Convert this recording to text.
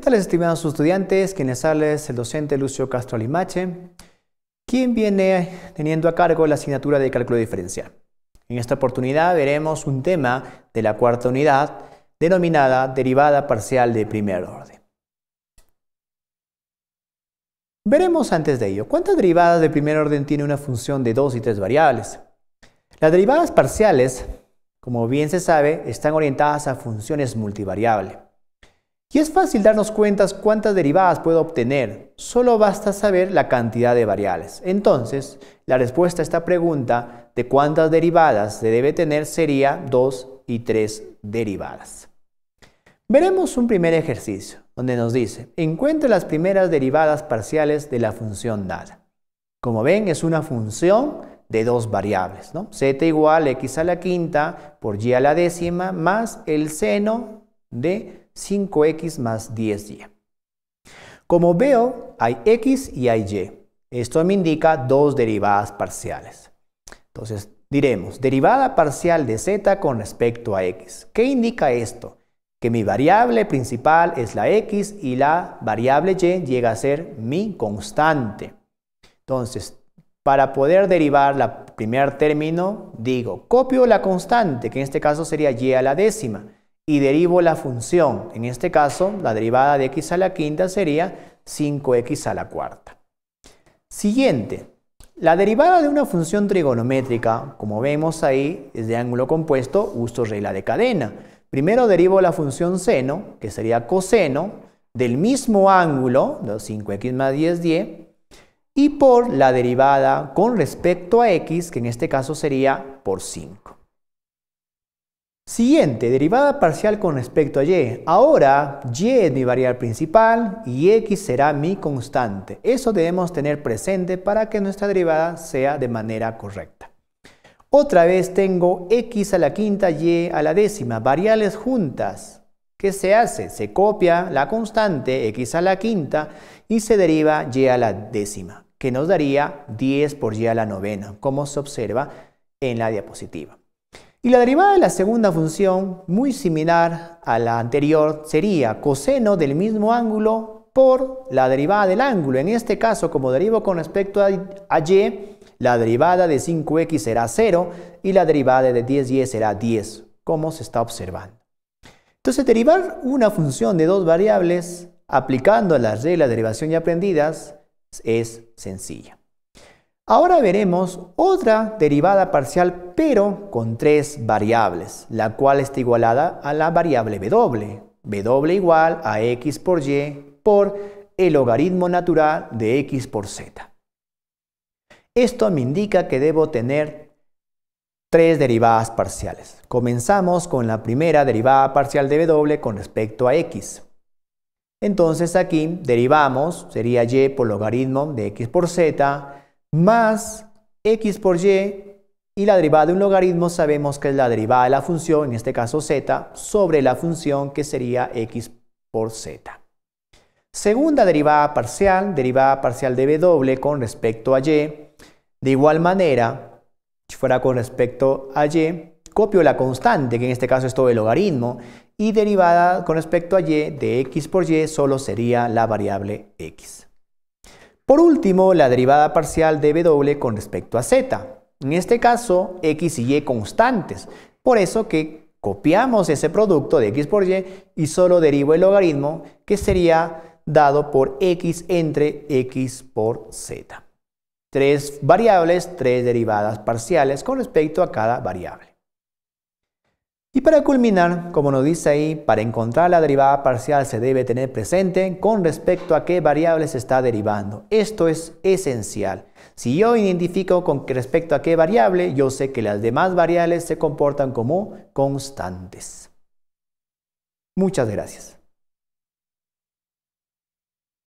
¿Qué tal estimados estudiantes? Quienes es el docente Lucio Castro Limache, quien viene teniendo a cargo la asignatura de cálculo diferencial. En esta oportunidad veremos un tema de la cuarta unidad denominada derivada parcial de primer orden. Veremos antes de ello, ¿cuántas derivadas de primer orden tiene una función de dos y tres variables? Las derivadas parciales, como bien se sabe, están orientadas a funciones multivariables. Y es fácil darnos cuenta cuántas derivadas puedo obtener, solo basta saber la cantidad de variables. Entonces, la respuesta a esta pregunta de cuántas derivadas se debe tener sería 2 y 3 derivadas. Veremos un primer ejercicio, donde nos dice, encuentre las primeras derivadas parciales de la función dada. Como ven, es una función de dos variables, ¿no? z igual a x a la quinta por y a la décima más el seno de 5x más 10y. Como veo, hay x y hay y. Esto me indica dos derivadas parciales. Entonces, diremos, derivada parcial de z con respecto a x. ¿Qué indica esto? Que mi variable principal es la x y la variable y llega a ser mi constante. Entonces, para poder derivar el primer término, digo, copio la constante, que en este caso sería y a la décima y derivo la función. En este caso, la derivada de x a la quinta sería 5x a la cuarta. Siguiente, la derivada de una función trigonométrica, como vemos ahí, es de ángulo compuesto, uso regla de cadena. Primero derivo la función seno, que sería coseno, del mismo ángulo, 5x más 10, 10, y por la derivada con respecto a x, que en este caso sería por 5. Siguiente, derivada parcial con respecto a y. Ahora, y es mi variable principal y x será mi constante. Eso debemos tener presente para que nuestra derivada sea de manera correcta. Otra vez tengo x a la quinta, y a la décima, variables juntas. ¿Qué se hace? Se copia la constante x a la quinta y se deriva y a la décima, que nos daría 10 por y a la novena, como se observa en la diapositiva. Y la derivada de la segunda función, muy similar a la anterior, sería coseno del mismo ángulo por la derivada del ángulo. En este caso, como derivo con respecto a y, la derivada de 5x será 0 y la derivada de 10y será 10, como se está observando. Entonces, derivar una función de dos variables aplicando las reglas de derivación ya aprendidas es sencilla. Ahora veremos otra derivada parcial pero con tres variables, la cual está igualada a la variable w. w igual a x por y por el logaritmo natural de x por z. Esto me indica que debo tener tres derivadas parciales. Comenzamos con la primera derivada parcial de w con respecto a x. Entonces aquí derivamos, sería y por logaritmo de x por z, más x por y y la derivada de un logaritmo sabemos que es la derivada de la función, en este caso z, sobre la función que sería x por z. Segunda derivada parcial, derivada parcial de w con respecto a y. De igual manera, si fuera con respecto a y, copio la constante, que en este caso es todo el logaritmo, y derivada con respecto a y de x por y solo sería la variable x. Por último, la derivada parcial de W con respecto a Z. En este caso, X y Y constantes. Por eso que copiamos ese producto de X por Y y solo derivo el logaritmo que sería dado por X entre X por Z. Tres variables, tres derivadas parciales con respecto a cada variable. Y para culminar, como nos dice ahí, para encontrar la derivada parcial se debe tener presente con respecto a qué variable se está derivando. Esto es esencial. Si yo identifico con respecto a qué variable, yo sé que las demás variables se comportan como constantes. Muchas gracias.